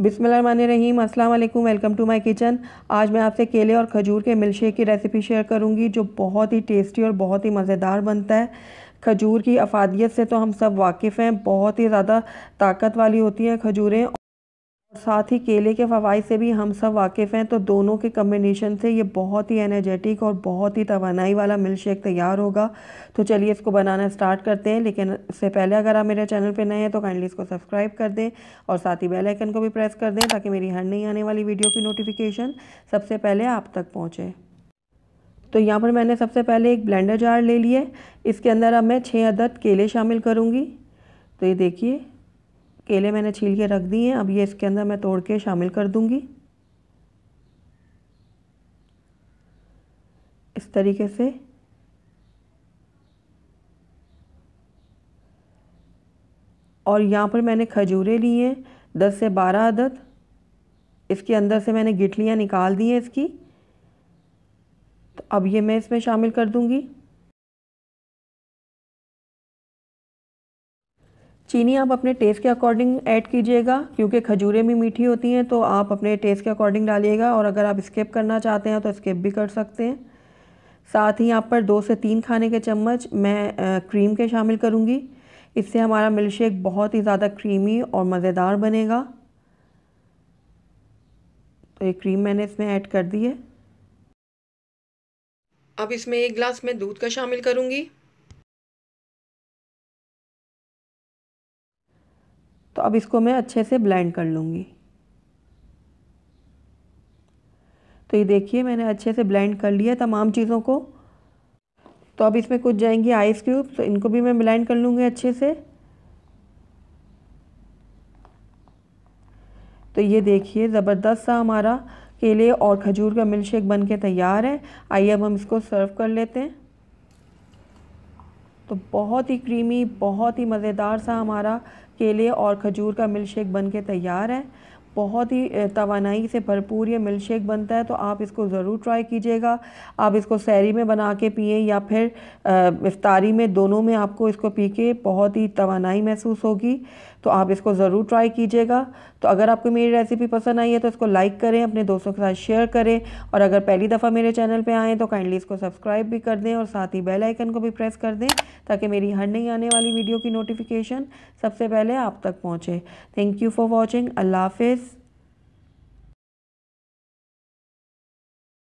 बिसमीम अल्लाम welcome to my kitchen आज मैं आपसे केले और खजूर के मिल्कशेक की रेसिपी शेयर करूंगी जो बहुत ही टेस्टी और बहुत ही मज़ेदार बनता है खजूर की अफादियत से तो हम सब वाकिफ़ हैं बहुत ही ज़्यादा ताकत वाली होती हैं खजूरें साथ ही केले के फ़वाद से भी हम सब वाकिफ़ हैं तो दोनों के कम्बिनेशन से ये बहुत ही एनर्जेटिक और बहुत ही तोानाई वाला मिल्क शेक तैयार होगा तो चलिए इसको बनाना स्टार्ट करते हैं लेकिन इससे पहले अगर आप मेरे चैनल पे नए हैं तो काइंडली इसको सब्सक्राइब कर दें और साथ ही बेल आइकन को भी प्रेस कर दें ताकि मेरी हर नहीं आने वाली वीडियो की नोटिफिकेशन सबसे पहले आप तक पहुँचे तो यहाँ पर मैंने सबसे पहले एक ब्लेंडर जार ले लिया इसके अंदर अब मैं छः अदद केले शामिल करूँगी तो ये देखिए केले मैंने छील के रख दिए हैं अब ये इसके अंदर मैं तोड़ के शामिल कर दूँगी इस तरीके से और यहाँ पर मैंने खजूरें ली हैं दस से बारह आदत इसके अंदर से मैंने गिटलियाँ निकाल दी हैं इसकी तो अब ये मैं इसमें शामिल कर दूँगी चीनी आप अपने टेस्ट के अकॉर्डिंग ऐड कीजिएगा क्योंकि खजूरें भी मीठी होती हैं तो आप अपने टेस्ट के अकॉर्डिंग डालिएगा और अगर आप स्किप करना चाहते हैं तो स्किप भी कर सकते हैं साथ ही यहाँ पर दो से तीन खाने के चम्मच मैं आ, क्रीम के शामिल करूँगी इससे हमारा मिल्क शेक बहुत ही ज़्यादा क्रीमी और मज़ेदार बनेगा तो ये क्रीम मैंने इसमें ऐड कर दी है अब इसमें एक गिलास मैं दूध का शामिल करूँगी तो अब इसको मैं अच्छे से ब्लेंड कर लूँगी तो ये देखिए मैंने अच्छे से ब्लेंड कर लिया तमाम चीज़ों को तो अब इसमें कुछ जाएंगे आइस क्यूब तो इनको भी मैं ब्लेंड कर लूँगी अच्छे से तो ये देखिए ज़बरदस्त सा हमारा केले और खजूर का मिल्क शेक बन के तैयार है आइए अब हम इसको सर्व कर लेते हैं तो बहुत ही क्रीमी बहुत ही मज़ेदार सा हमारा केले और खजूर का मिल्क शेक बन के तैयार है बहुत ही तोानाई से भरपूर ये मिल्क शेक बनता है तो आप इसको ज़रूर ट्राई कीजिएगा आप इसको सैरी में बना के पिए या फिर इफ्तारी में दोनों में आपको इसको पी के बहुत ही तोानाई महसूस होगी तो आप इसको ज़रूर ट्राई कीजिएगा तो अगर आपको मेरी रेसिपी पसंद आई है तो इसको लाइक करें अपने दोस्तों के साथ शेयर करें और अगर पहली दफ़ा मेरे चैनल पर आएँ तो काइंडली इसको सब्सक्राइब भी कर दें और साथ ही बेल आइकन को भी प्रेस कर दें ताकि मेरी हर नई आने वाली वीडियो की नोटिफिकेशन सबसे पहले आप तक पहुँचे थैंक यू फॉर वॉचिंग अल्लाह हाफिज़